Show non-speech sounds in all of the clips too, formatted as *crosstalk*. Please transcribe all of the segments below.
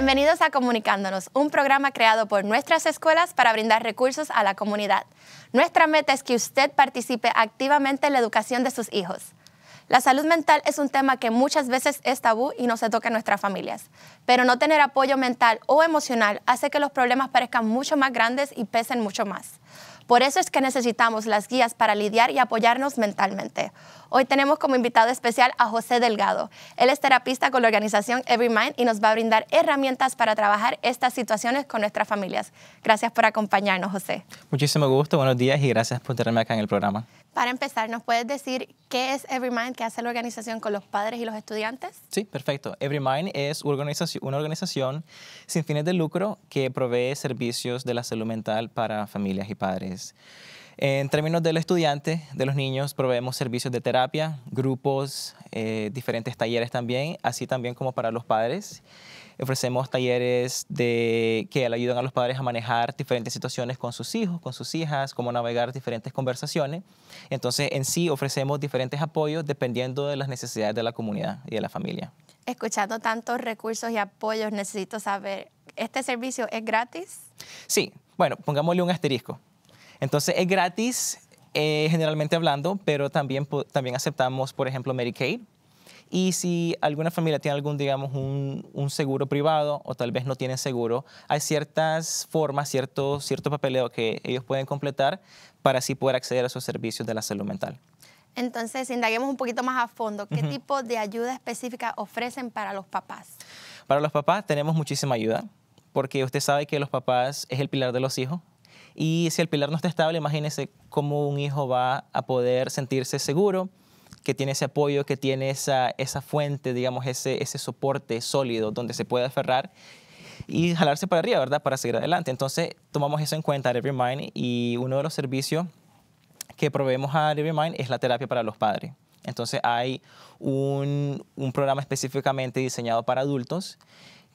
Bienvenidos a Comunicándonos, un programa creado por nuestras escuelas para brindar recursos a la comunidad. Nuestra meta es que usted participe activamente en la educación de sus hijos. La salud mental es un tema que muchas veces es tabú y no se toca en nuestras familias, pero no tener apoyo mental o emocional hace que los problemas parezcan mucho más grandes y pesen mucho más. Por eso es que necesitamos las guías para lidiar y apoyarnos mentalmente. Hoy tenemos como invitado especial a José Delgado. Él es terapista con la organización Every Mind y nos va a brindar herramientas para trabajar estas situaciones con nuestras familias. Gracias por acompañarnos, José. Muchísimo gusto, buenos días y gracias por tenerme acá en el programa. Para empezar, ¿nos puedes decir qué es EveryMind, que hace la organización con los padres y los estudiantes? Sí, perfecto. EveryMind es una organización sin fines de lucro que provee servicios de la salud mental para familias y padres. En términos del estudiante, de los niños, proveemos servicios de terapia, grupos, eh, diferentes talleres también, así también como para los padres. Ofrecemos talleres que le ayudan a los padres a manejar diferentes situaciones con sus hijos, con sus hijas, cómo navegar diferentes conversaciones. Entonces, en sí ofrecemos diferentes apoyos dependiendo de las necesidades de la comunidad y de la familia. Escuchando tantos recursos y apoyos, necesito saber, ¿este servicio es gratis? Sí, bueno, pongámosle un asterisco. Entonces, es gratis eh, generalmente hablando, pero también, también aceptamos, por ejemplo, Medicaid y si alguna familia tiene algún, digamos, un, seguro privado o tal vez no tiene seguro, hay ciertas formas, cierto, cierto papeleo que ellos pueden completar para así poder acceder a sus servicios de la salud mental. Entonces, indaguemos un poquito más a fondo. ¿Qué tipo de ayuda específica ofrecen para los papás? Para los papás tenemos muchísima ayuda, porque usted sabe que los papás es el pilar de los hijos. Y si el pilar no está estable, imagínese cómo un hijo va a poder sentirse seguro, que tiene ese apoyo, que tiene esa, esa fuente, digamos, ese, ese soporte sólido donde se puede aferrar y jalarse para arriba, ¿verdad? Para seguir adelante. Entonces, tomamos eso en cuenta, Mind. y uno de los servicios que proveemos a Mind es la terapia para los padres. Entonces, hay un, un programa específicamente diseñado para adultos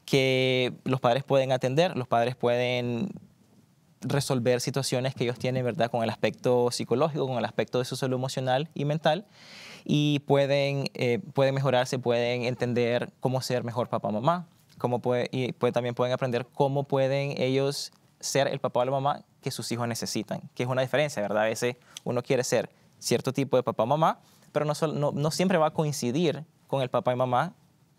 que los padres pueden atender, los padres pueden resolver situaciones que ellos tienen, ¿verdad? Con el aspecto psicológico, con el aspecto de su salud emocional y mental y pueden, eh, mejorarse, pueden entender cómo ser mejor papá mamá, cómo puede, y pues también pueden aprender cómo pueden ellos ser el papá o la mamá que sus hijos necesitan, que es una diferencia, ¿verdad? A veces uno quiere ser cierto tipo de papá o mamá, pero no, no, siempre va a coincidir con el papá y mamá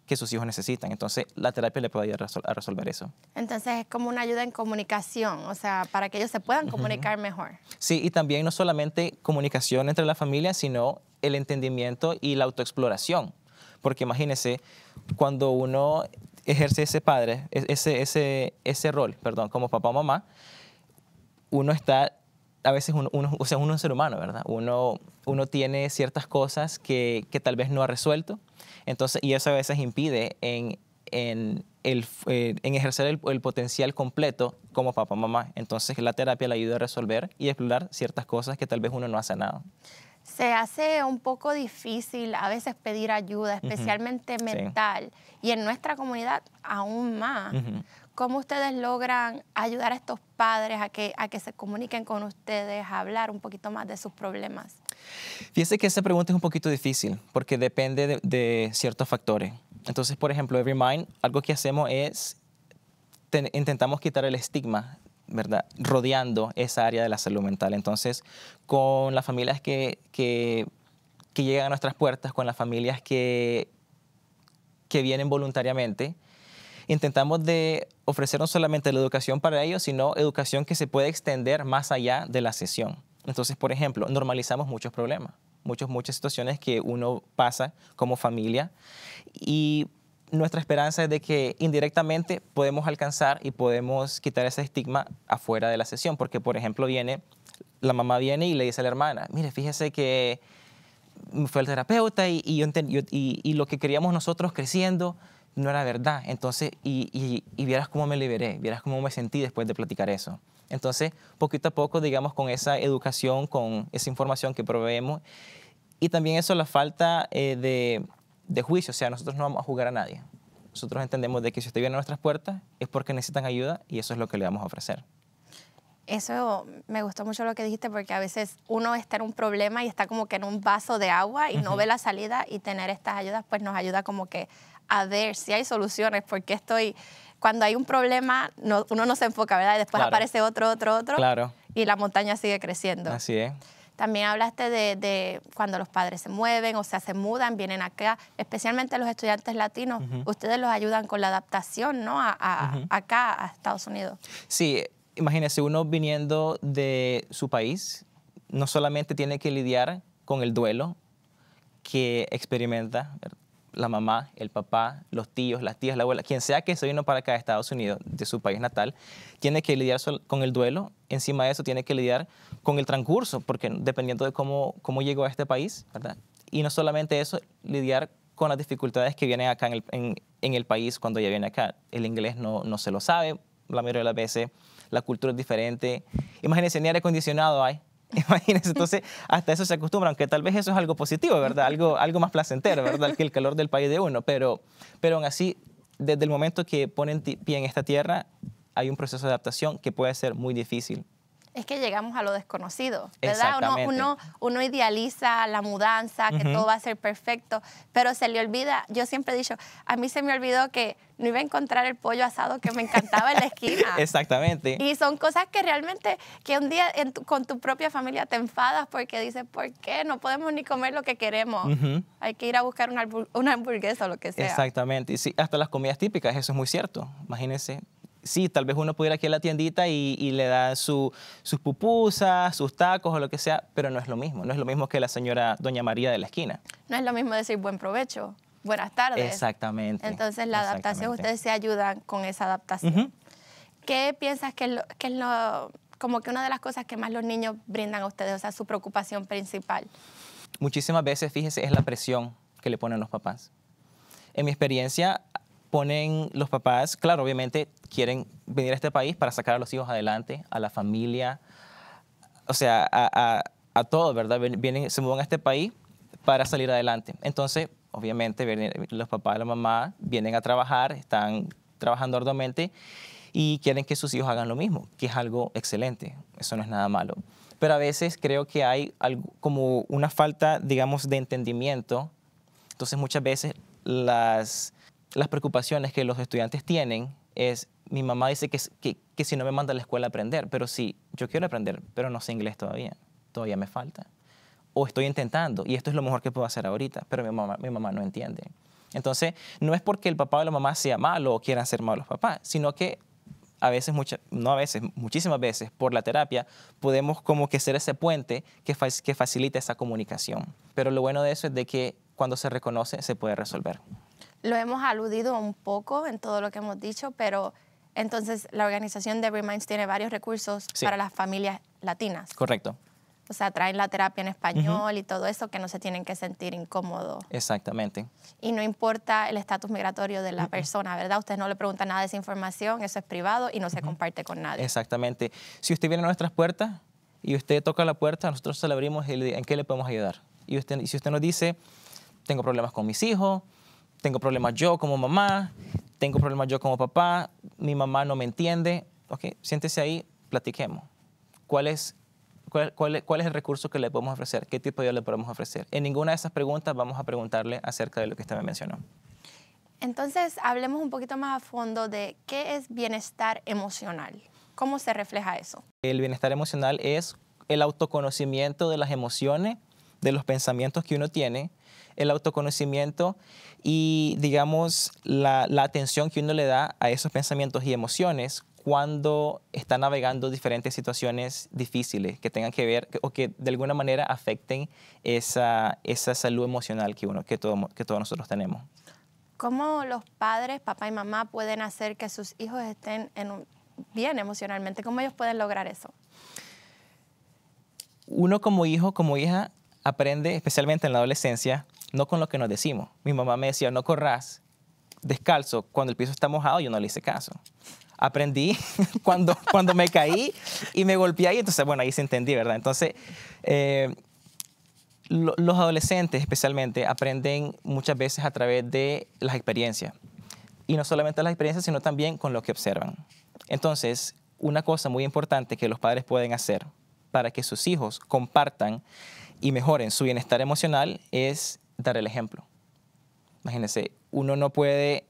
que sus hijos necesitan. Entonces, la terapia le puede ayudar a resolver eso. Entonces, es como una ayuda en comunicación, o sea, para que ellos se puedan comunicar mejor. Sí, y también no solamente comunicación entre la familia, sino el entendimiento y la autoexploración. Porque imagínense, cuando uno ejerce ese padre, e-, ese, ese, ese rol, perdón, como papá o mamá, uno está, a veces uno, o sea, uno es un ser humano, ¿verdad? Uno, uno tiene ciertas cosas que, tal vez no ha resuelto, entonces, y eso a veces impide en, eh, ejercer el, potencial completo como papá mamá. Entonces la terapia le ayuda a resolver y explorar ciertas cosas que tal vez uno no ha sanado se hace un poco difícil a veces pedir ayuda, especialmente mental, y en nuestra comunidad aún más. ¿Cómo ustedes logran ayudar a estos padres a que, a que se comuniquen con ustedes, a hablar un poquito más de sus problemas? Fíjese que esa pregunta es un poquito difícil porque depende de, de ciertos factores. Entonces, por ejemplo, Every Mind, algo que hacemos es intentamos quitar el estigma ¿verdad? rodeando esa área de la salud mental. Entonces, con las familias que, llegan a nuestras puertas, con las familias que, que vienen voluntariamente, intentamos de ofrecer no solamente la educación para ellos, sino educación que se puede extender más allá de la sesión. Entonces, por ejemplo, normalizamos muchos problemas, muchas situaciones que uno pasa como familia y nuestra esperanza es de que indirectamente podemos alcanzar y podemos quitar ese estigma afuera de la sesión, porque por ejemplo viene, la mamá viene y le dice a la hermana, mire, fíjese que fue el terapeuta y, yo y, lo que queríamos nosotros creciendo no era verdad. Entonces, y, vieras cómo me liberé, vieras cómo me sentí después de platicar eso. Entonces, poquito a poco, digamos, con esa educación, con esa información que proveemos, y también eso, la falta eh, de de juicio, o sea, nosotros no vamos a jugar a nadie. Nosotros entendemos de que si usted viene a nuestras puertas es porque necesitan ayuda y eso es lo que le vamos a ofrecer. Eso me gustó mucho lo que dijiste porque a veces uno está en un problema y está como que en un vaso de agua y no ve la salida y tener estas ayudas pues nos ayuda como que a ver si hay soluciones porque estoy, cuando hay un problema uno no se enfoca, ¿verdad? Y después aparece otro, otro, otro. Y la montaña sigue creciendo. Así es. También hablaste de, de, cuando los padres se mueven, o sea, se mudan, vienen acá, especialmente los estudiantes latinos. Ustedes los ayudan con la adaptación, ¿no? A, Acá, a Estados Unidos. Sí, imagínese uno viniendo de su país, no solamente tiene que lidiar con el duelo que experimenta la mamá, el papá, los tíos, las tías, la abuela, quien sea que se vino para acá de Estados Unidos, de su país natal, tiene que lidiar con el duelo. Encima de eso, tiene que lidiar con el transcurso, porque dependiendo de cómo, cómo llegó a este país, ¿verdad? Y no solamente eso, lidiar con las dificultades que vienen acá en el, país cuando ya viene acá. El inglés no, no se lo sabe, la mayoría de las veces, la cultura es diferente. Imagínense, ni aire acondicionado hay *laughs* Imagínense, entonces hasta eso se acostumbra, aunque tal vez eso es algo positivo, ¿verdad? Algo, algo más placentero, ¿verdad? Que el calor del país de uno, pero, pero aún así, desde el momento que ponen pie en esta tierra, hay un proceso de adaptación que puede ser muy difícil es que llegamos a lo desconocido, ¿verdad? Uno, uno, uno, idealiza la mudanza, que todo va a ser perfecto, pero se le olvida, yo siempre he dicho, a mí se me olvidó que no iba a encontrar el pollo asado que me encantaba en la esquina. *laughs* Exactamente. Y son cosas que realmente, que un día con tu propia familia te enfadas porque dices, ¿por qué? No podemos ni comer lo que queremos. Hay que ir a buscar una, hamburguesa o lo que sea. Exactamente. Y sí, hasta las comidas típicas, eso es muy cierto. Imagínense, sí, tal vez uno pudiera ir aquí a la tiendita y, le da sus pupusas, sus tacos o lo que sea, pero no es lo mismo. No es lo mismo que la señora Doña María de la esquina. No es lo mismo decir buen provecho, buenas tardes. Exactamente. Entonces, la adaptación, ustedes se ayudan con esa adaptación. ¿Qué piensas que, es lo, como que una de las cosas que más los niños brindan a ustedes, o sea, su preocupación principal? Muchísimas veces, fíjese, es la presión que le ponen los papás. En mi experiencia, ponen los papás, claro, obviamente quieren venir a este país para sacar a los hijos adelante, a la familia, o sea, a, a, todos, ¿verdad? Vienen, se mudan a este país para salir adelante. Entonces, obviamente, los papás y la mamá vienen a trabajar, están trabajando arduamente y quieren que sus hijos hagan lo mismo, que es algo excelente, eso no es nada malo. Pero a veces creo que hay algo, como una falta, digamos, de entendimiento. Entonces, muchas veces las las preocupaciones que los estudiantes tienen es, mi mamá dice que, si no me manda a la escuela a aprender, pero sí, yo quiero aprender, pero no sé inglés todavía, todavía me falta. O estoy intentando, y esto es lo mejor que puedo hacer ahorita, pero mi mamá, mi mamá no entiende. Entonces, no es porque el papá o la mamá sea malo o quieran ser malos papás, sino que a veces, no a veces, muchísimas veces, por la terapia, podemos como que ser ese puente que, que facilita esa comunicación. Pero lo bueno de eso es de que cuando se reconoce, se puede resolver lo hemos aludido un poco en todo lo que hemos dicho, pero entonces la organización de Reminds tiene varios recursos para las familias latinas. Correcto. O sea, traen la terapia en español y todo eso, que no se tienen que sentir incómodos. Exactamente. Y no importa el estatus migratorio de la persona, ¿verdad? Usted no le pregunta nada de esa información, eso es privado y no se comparte con nadie. Exactamente. Si usted viene a nuestras puertas y usted toca la puerta, nosotros se le abrimos y le, en qué le podemos ayudar. Y, usted, y si usted nos dice, tengo problemas con mis hijos, tengo problemas yo como mamá, tengo problemas yo como papá, mi mamá no me entiende. Ok, siéntese ahí, platiquemos. ¿Cuál es, cuál, es el recurso que le podemos ofrecer? ¿Qué tipo de ayuda le podemos ofrecer? En ninguna de esas preguntas vamos a preguntarle acerca de lo que usted me mencionó. Entonces, hablemos un poquito más a fondo de qué es bienestar emocional. ¿Cómo se refleja eso? El bienestar emocional es el autoconocimiento de las emociones de los pensamientos que uno tiene, el autoconocimiento y, digamos, la, atención que uno le da a esos pensamientos y emociones cuando está navegando diferentes situaciones difíciles que tengan que ver o que de alguna manera afecten esa, salud emocional que, uno, que, que todos nosotros tenemos. ¿Cómo los padres, papá y mamá, pueden hacer que sus hijos estén bien emocionalmente? ¿Cómo ellos pueden lograr eso? Uno como hijo, como hija, aprende especialmente en la adolescencia, no con lo que nos decimos. Mi mamá me decía, no corras descalzo cuando el piso está mojado, yo no le hice caso. Aprendí *laughs* cuando, cuando me caí y me golpeé ahí, entonces, bueno, ahí se entendí, ¿verdad? Entonces, eh, los adolescentes especialmente aprenden muchas veces a través de las experiencias. Y no solamente las experiencias, sino también con lo que observan. Entonces, una cosa muy importante que los padres pueden hacer para que sus hijos compartan y mejoren su bienestar emocional es dar el ejemplo. Imagínense, uno no puede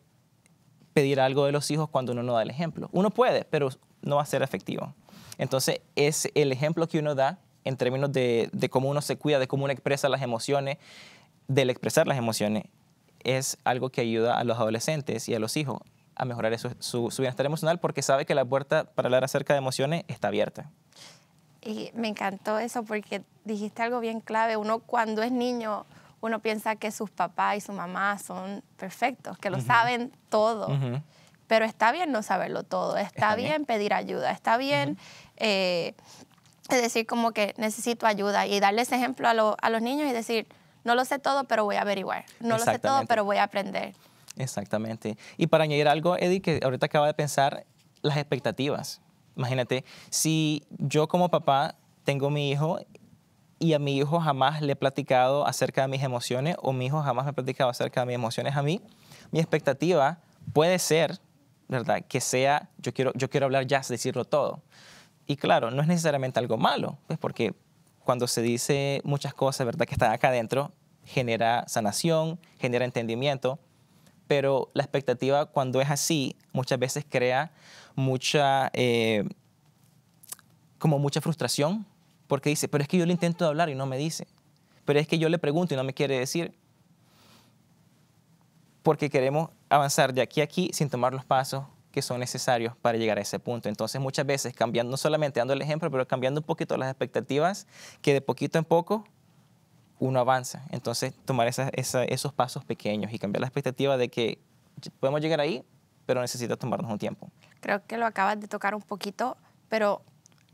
pedir algo de los hijos cuando uno no da el ejemplo. Uno puede, pero no va a ser efectivo. Entonces, es el ejemplo que uno da en términos de, cómo uno se cuida, de cómo uno expresa las emociones, del expresar las emociones, es algo que ayuda a los adolescentes y a los hijos a mejorar su, bienestar emocional porque sabe que la puerta para hablar acerca de emociones está abierta. Y me encantó eso porque dijiste algo bien clave. Uno cuando es niño, uno piensa que sus papás y su mamá son perfectos, que lo saben todo. Pero está bien no saberlo todo, está, bien, pedir ayuda, está bien eh, decir como que necesito ayuda y darles ejemplo a, a, los niños y decir, no lo sé todo, pero voy a averiguar. No lo sé todo, pero voy a aprender. Exactamente. Y para añadir algo, Eddie, que ahorita acaba de pensar, las expectativas. Imagínate, si yo como papá tengo mi hijo y a mi hijo jamás le he platicado acerca de mis emociones o mi hijo jamás me ha platicado acerca de mis emociones a mí, mi expectativa puede ser, ¿verdad? Que sea, yo quiero, yo quiero hablar ya, decirlo todo. Y claro, no es necesariamente algo malo, es pues, porque cuando se dice muchas cosas, ¿verdad? Que están acá adentro, genera sanación, genera entendimiento pero la expectativa cuando es así muchas veces crea mucha, eh, como mucha frustración, porque dice, pero es que yo le intento hablar y no me dice, pero es que yo le pregunto y no me quiere decir, porque queremos avanzar de aquí a aquí sin tomar los pasos que son necesarios para llegar a ese punto. Entonces muchas veces cambiando, no solamente dando el ejemplo, pero cambiando un poquito las expectativas, que de poquito en poco uno avanza. Entonces, tomar esos pasos pequeños y cambiar la expectativa de que podemos llegar ahí, pero necesita tomarnos un tiempo. Creo que lo acabas de tocar un poquito, pero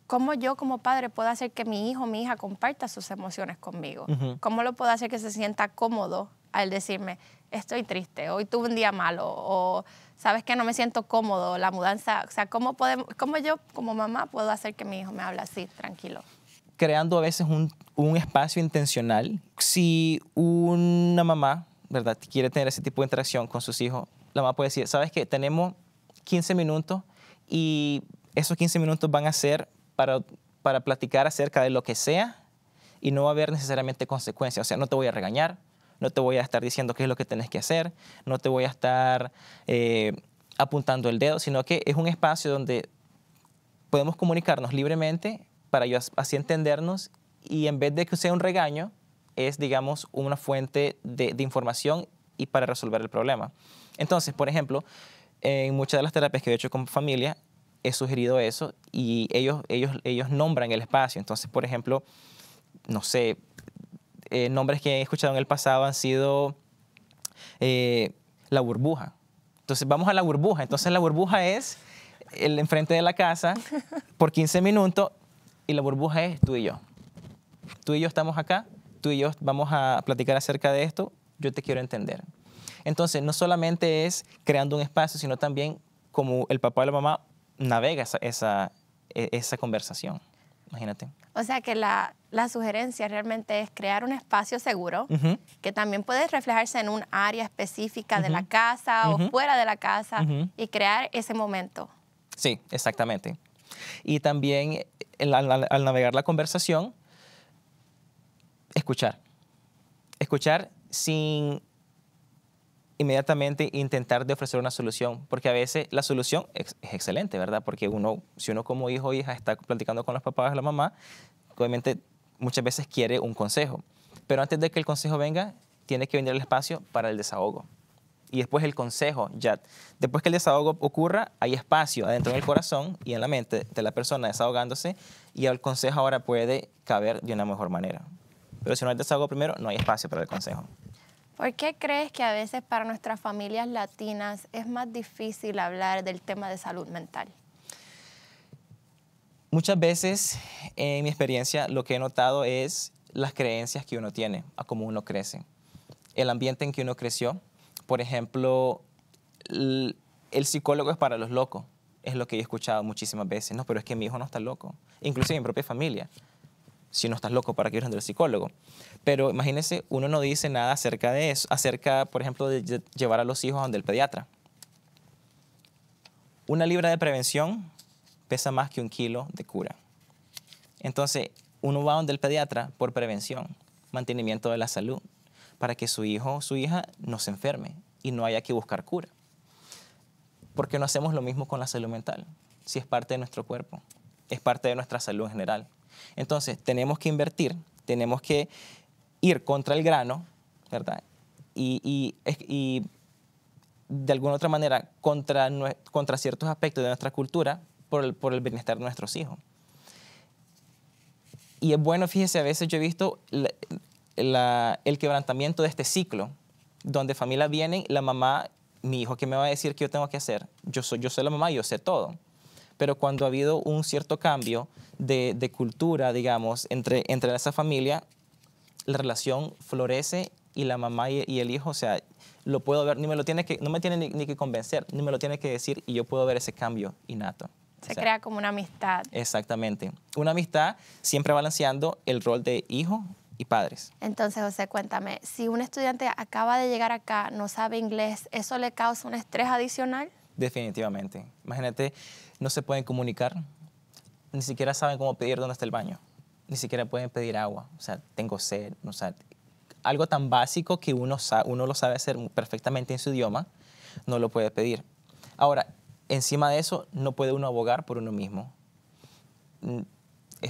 ¿cómo yo como padre puedo hacer que mi hijo o mi hija comparta sus emociones conmigo? ¿Cómo lo puedo hacer que se sienta cómodo al decirme, estoy triste, hoy tuve un día malo, o sabes que no me siento cómodo, la mudanza, o sea, ¿cómo, podemos, cómo yo como mamá puedo hacer que mi hijo me hable así, tranquilo? creando a veces un, espacio intencional. Si una mamá, ¿verdad?, quiere tener ese tipo de interacción con sus hijos, la mamá puede decir, ¿sabes qué? Tenemos 15 minutos y esos 15 minutos van a ser para, para platicar acerca de lo que sea y no va a haber necesariamente consecuencias. O sea, no te voy a regañar, no te voy a estar diciendo qué es lo que tienes que hacer, no te voy a estar eh, apuntando el dedo, sino que es un espacio donde podemos comunicarnos libremente para yo así entendernos y en vez de que sea un regaño, es, digamos, una fuente de, información y para resolver el problema. Entonces, por ejemplo, en muchas de las terapias que he hecho con familia, he sugerido eso y ellos, ellos, ellos nombran el espacio. Entonces, por ejemplo, no sé, eh, nombres que he escuchado en el pasado han sido eh, la burbuja. Entonces, vamos a la burbuja. Entonces, la burbuja es el enfrente de la casa por 15 minutos y la burbuja es tú y yo. Tú y yo estamos acá, tú y yo vamos a platicar acerca de esto, yo te quiero entender. Entonces, no solamente es creando un espacio, sino también como el papá y la mamá navega esa, e, esa, conversación. Imagínate. O sea que la, sugerencia realmente es crear un espacio seguro que también puede reflejarse en un área específica de la casa o fuera de la casa y crear ese momento. Sí, exactamente. Y también al, navegar la conversación, escuchar. Escuchar sin inmediatamente intentar de ofrecer una solución, porque a veces la solución es, excelente, ¿verdad? Porque uno, si uno como hijo o hija está platicando con los papás o la mamá, obviamente muchas veces quiere un consejo, pero antes de que el consejo venga, tiene que venir el espacio para el desahogo y después el consejo, ya Después que el desahogo ocurra, hay espacio adentro del corazón y en la mente de la persona desahogándose y el consejo ahora puede caber de una mejor manera. Pero si no hay desahogo primero, no hay espacio para el consejo. ¿Por qué crees que a veces para nuestras familias latinas es más difícil hablar del tema de salud mental? Muchas veces, en mi experiencia, lo que he notado es las creencias que uno tiene, a cómo uno crece, el ambiente en que uno creció, por ejemplo, el, psicólogo es para los locos, es lo que he escuchado muchísimas veces, no, pero es que mi hijo no está loco, inclusive en mi propia familia. Si no estás loco, ¿para qué ir donde el psicólogo? Pero imagínese, uno no dice nada acerca de eso, acerca, por ejemplo, de llevar a los hijos a donde el pediatra. Una libra de prevención pesa más que un kilo de cura. Entonces, uno va donde el pediatra por prevención, mantenimiento de la salud, para que su hijo o su hija no se enferme y no haya que buscar cura. Porque no hacemos lo mismo con la salud mental, si es parte de nuestro cuerpo, es parte de nuestra salud en general. Entonces, tenemos que invertir, tenemos que ir contra el grano, ¿verdad? Y, y, y de alguna u otra manera contra, contra ciertos aspectos de nuestra cultura por el, por el bienestar de nuestros hijos. Y es bueno, fíjese, a veces yo he visto el quebrantamiento de este ciclo, donde familia viene la mamá, mi hijo, ¿qué me va a decir que yo tengo que hacer? Yo soy, yo soy la mamá, yo sé todo. Pero cuando ha habido un cierto cambio de, cultura, digamos, entre, entre esa familia, la relación florece y la mamá y, el hijo, o sea, lo puedo ver, ni me lo tiene que, no me tiene ni, que convencer, ni me lo tiene que decir y yo puedo ver ese cambio innato. Se crea como una amistad. Exactamente. Una amistad siempre balanceando el rol de hijo y padres. Entonces, José, cuéntame, si un estudiante acaba de llegar acá, no sabe inglés, ¿eso le causa un estrés adicional? Definitivamente. Imagínate, no se pueden comunicar, ni siquiera saben cómo pedir dónde está el baño, ni siquiera pueden pedir agua, o sea, tengo sed, o sea, algo tan básico que uno, uno lo sabe hacer perfectamente en su idioma, no lo puede pedir. Ahora, encima de eso, no puede uno abogar por uno mismo. Mm,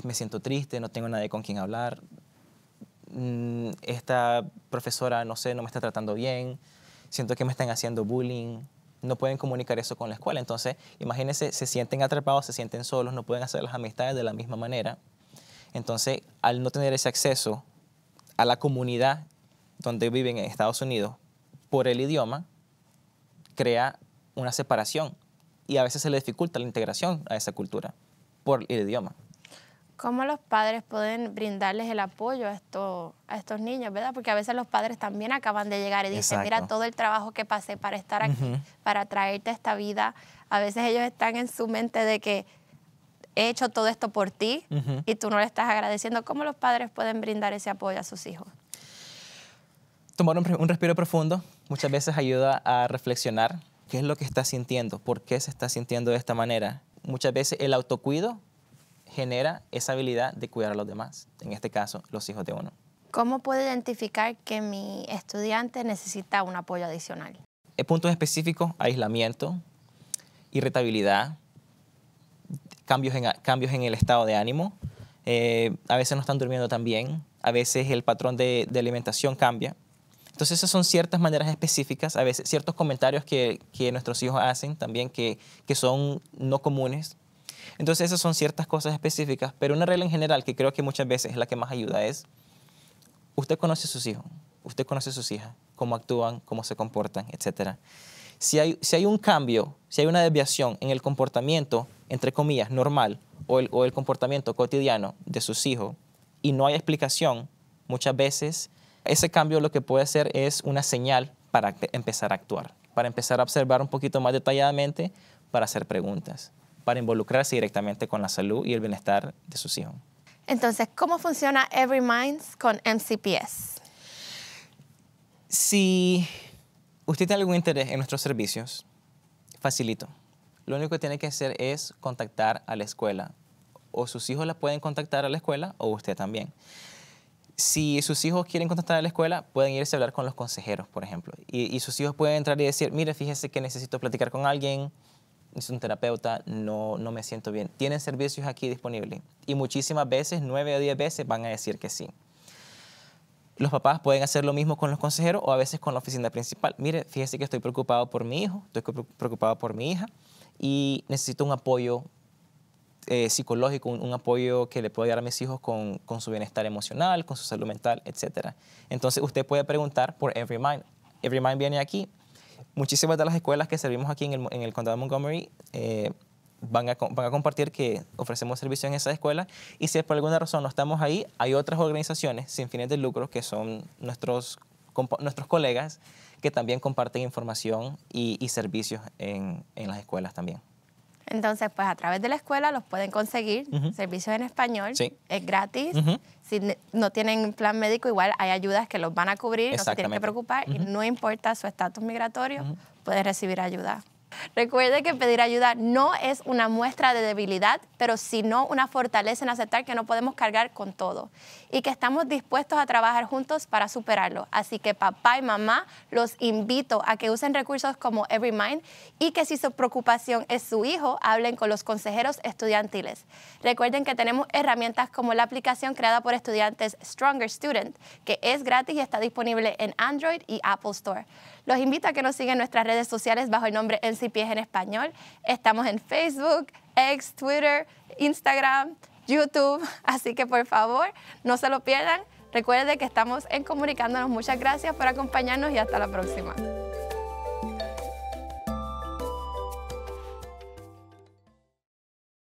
me siento triste, no tengo nadie con quien hablar, Mm, esta profesora, no sé, no me está tratando bien, siento que me están haciendo bullying, no pueden comunicar eso con la escuela. Entonces, imagínense, se sienten atrapados, se sienten solos, no pueden hacer las amistades de la misma manera. Entonces, al no tener ese acceso a la comunidad donde viven en Estados Unidos por el idioma, crea una separación y a veces se le dificulta la integración a esa cultura por el idioma cómo los padres pueden brindarles el apoyo a, a estos niños, ¿verdad? Porque a veces los padres también acaban de llegar y dicen, mira todo el trabajo que pasé para estar aquí, para traerte esta vida. A veces ellos están en su mente de que he hecho todo esto por ti y tú no le estás agradeciendo. ¿Cómo los padres pueden brindar ese apoyo a sus hijos? Tomar un respiro profundo muchas veces ayuda a reflexionar qué es lo que está sintiendo, por qué se está sintiendo de esta manera. Muchas veces el autocuido genera esa habilidad de cuidar a los demás, en este caso los hijos de uno. ¿Cómo puedo identificar que mi estudiante necesita un apoyo adicional? En eh, puntos específicos, aislamiento, irritabilidad, cambios en, cambios en el estado de ánimo, eh, a veces no están durmiendo tan bien, a veces el patrón de, alimentación cambia. Entonces esas son ciertas maneras específicas, a veces ciertos comentarios que, nuestros hijos hacen también que, que son no comunes entonces esas son ciertas cosas específicas, pero una regla en general que creo que muchas veces es la que más ayuda es, usted conoce a sus hijos, usted conoce a sus hijas, cómo actúan, cómo se comportan, etc. Si hay, un cambio, si hay una desviación en el comportamiento, entre comillas, normal o el, o el comportamiento cotidiano de sus hijos y no hay explicación, muchas veces ese cambio lo que puede hacer es una señal para empezar a actuar, para empezar a observar un poquito más detalladamente, para hacer preguntas para involucrarse directamente con la salud y el bienestar de sus hijos. Entonces, ¿cómo funciona Every Minds con MCPS? Si usted tiene algún interés en nuestros servicios, facilito. Lo único que tiene que hacer es contactar a la escuela. O sus hijos la pueden contactar a la escuela o usted también. Si sus hijos quieren contactar a la escuela, pueden irse a hablar con los consejeros, por ejemplo. Y, sus hijos pueden entrar y decir, mire, fíjese que necesito platicar con alguien, es un terapeuta, no, no me siento bien. Tienen servicios aquí disponibles y muchísimas veces, nueve o diez veces, van a decir que sí. Los papás pueden hacer lo mismo con los consejeros o a veces con la oficina principal. Mire, fíjese que estoy preocupado por mi hijo, estoy preocupado por mi hija y necesito un apoyo eh, psicológico, un, apoyo que le pueda dar a mis hijos con, con, su bienestar emocional, con su salud mental, etc. Entonces usted puede preguntar por Every Mind. Every Mind viene aquí, muchísimas de las escuelas que servimos aquí en el, condado de Montgomery eh, van, a, compartir que ofrecemos servicios en esas escuelas y si por alguna razón no estamos ahí, hay otras organizaciones sin fines de lucro que son nuestros, nuestros colegas que también comparten información y, servicios en las escuelas también. Entonces, pues a través de la escuela los pueden conseguir, servicios en español, es gratis. Si no tienen plan médico, igual hay ayudas que los van a cubrir, no se tienen que preocupar y no importa su estatus migratorio, pueden recibir ayuda Recuerde que pedir ayuda no es una muestra de debilidad, pero sino una fortaleza en aceptar que no podemos cargar con todo y que estamos dispuestos a trabajar juntos para superarlo. Así que papá y mamá, los invito a que usen recursos como EveryMind y que si su preocupación es su hijo, hablen con los consejeros estudiantiles. Recuerden que tenemos herramientas como la aplicación creada por estudiantes Stronger Student, que es gratis y está disponible en Android y Apple Store. Los invito a que nos sigan en nuestras redes sociales bajo el nombre y Pies en Español. Estamos en Facebook, X, Twitter, Instagram, YouTube, *laughs* así que por favor no se lo pierdan. Recuerde que estamos en comunicándonos. Muchas gracias por acompañarnos y hasta la próxima.